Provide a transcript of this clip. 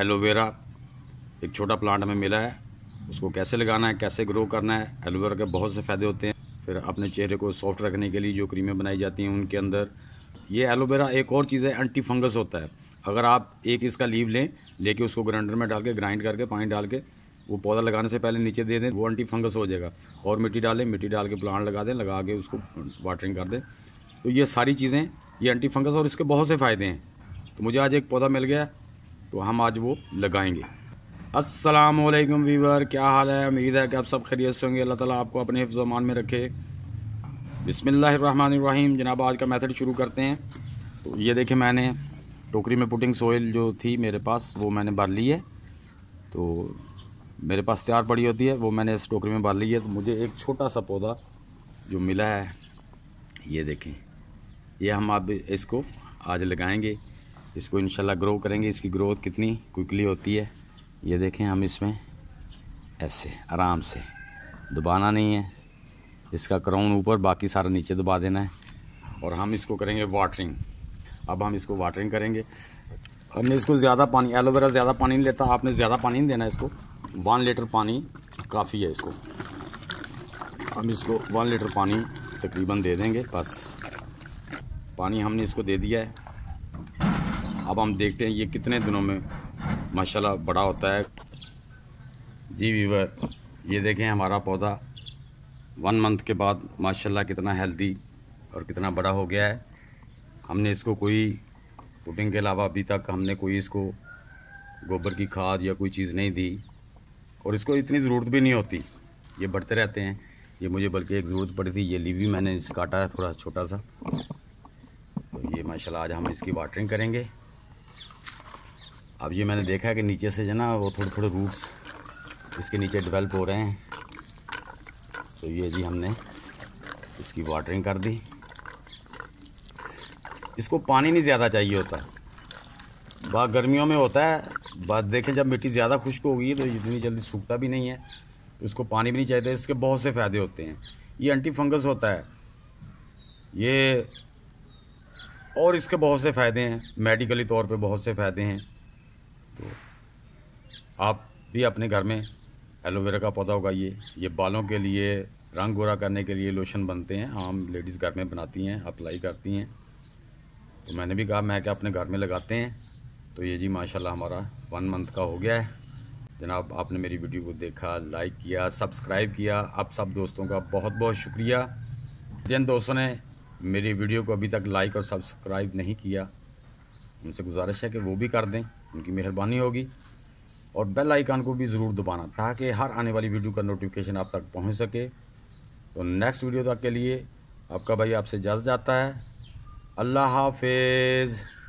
aloe vera एक छोटा plant हमें मिला है उसको कैसे लगाना है कैसे ग्रो करना है एलोवेरा के बहुत से फ़ायदे होते हैं फिर अपने चेहरे को सॉफ्ट रखने के लिए जो क्रीमें बनाई जाती हैं उनके अंदर ये एलोवेरा एक और चीज़ है एंटी फंगस होता है अगर आप एक इसका लीव लें लेके उसको ग्राइंडर में डाल के ग्राइंड करके पानी डाल के वो पौधा लगाने से पहले नीचे दे दें वो एंटी फंगस हो जाएगा और मिट्टी डालें मिट्टी डाल के प्लांट लगा दें लगा के उसको वाटरिंग कर दें तो ये सारी चीज़ें ये एंटी फंगस और इसके बहुत से फ़ायदे हैं तो मुझे आज एक पौधा मिल गया तो हम आज वो लगाएंगे अस्सलाम वालेकुम वीवर क्या हाल है उम्मीद है कि आप सब खैरियत से होंगे अल्लाह ताला आपको अपने हिफ्जमान में रखे बिसमीम जनाब आज का मेथड शुरू करते हैं तो ये देखें मैंने टोकरी में पुटिंग सोइल जो थी मेरे पास वो मैंने भर ली है तो मेरे पास तैयार पड़ी होती है वो मैंने इस टोकरी में भर ली है तो मुझे एक छोटा सा पौधा जो मिला है ये देखें ये हम आप इसको आज लगाएंगे इसको इनशाला ग्रो करेंगे इसकी ग्रोथ कितनी क्विकली होती है ये देखें हम इसमें ऐसे आराम से दबाना नहीं है इसका क्राउन ऊपर बाकी सारा नीचे दबा देना है और हम इसको करेंगे वाटरिंग अब हम इसको वाटरिंग करेंगे हमने इसको ज़्यादा पानी एलोवेरा ज़्यादा पानी नहीं लेता आपने ज़्यादा पानी नहीं देना इसको वन लीटर पानी काफ़ी है इसको हम इसको वन लीटर पानी तकरीबन दे देंगे बस पानी हमने इसको दे दिया है अब हम देखते हैं ये कितने दिनों में माशाल्लाह बड़ा होता है जी वीवर ये देखें हमारा पौधा वन मंथ के बाद माशाल्लाह कितना हेल्दी और कितना बड़ा हो गया है हमने इसको कोई पुटिंग के अलावा अभी तक हमने कोई इसको गोबर की खाद या कोई चीज़ नहीं दी और इसको इतनी ज़रूरत भी नहीं होती ये बढ़ते रहते हैं ये मुझे बल्कि एक ज़रूरत पड़ी थी ये लीवी मैंने इसे काटा है थोड़ा छोटा सा तो ये माशाल्लाह आज हम इसकी वाटरिंग करेंगे अब ये मैंने देखा है कि नीचे से जो ना वो थोड़े थोड़े रूट्स इसके नीचे डेवलप हो रहे हैं तो ये जी हमने इसकी वाटरिंग कर दी इसको पानी नहीं ज़्यादा चाहिए होता बा गर्मियों में होता है बस देखें जब मिट्टी ज़्यादा खुश्क होगी तो इतनी जल्दी सूखता भी नहीं है इसको पानी भी नहीं चाहिए इसके बहुत से फ़ायदे होते हैं ये एंटी फंगस होता है ये और इसके बहुत से फ़ायदे हैं मेडिकली तौर पे बहुत से फ़ायदे हैं तो आप भी अपने घर में एलोवेरा का पौधा उगाइए ये बालों के लिए रंग गोरा करने के लिए लोशन बनते हैं आम लेडीज़ घर में बनाती हैं अप्लाई करती हैं तो मैंने भी कहा मैं क्या अपने घर में लगाते हैं तो ये जी माशाल्लाह हमारा वन मंथ का हो गया है जनाब आपने मेरी वीडियो को देखा लाइक किया सब्सक्राइब किया आप सब दोस्तों का बहुत बहुत शुक्रिया जिन दोस्तों ने मेरी वीडियो को अभी तक लाइक और सब्सक्राइब नहीं किया उनसे गुजारिश है कि वो भी कर दें उनकी मेहरबानी होगी और बेल आइकान को भी ज़रूर दबाना ताकि हर आने वाली वीडियो का नोटिफिकेशन आप तक पहुंच सके तो नेक्स्ट वीडियो तक के लिए आपका भाई आपसे इजाज़त जाता है अल्लाह हाफिज़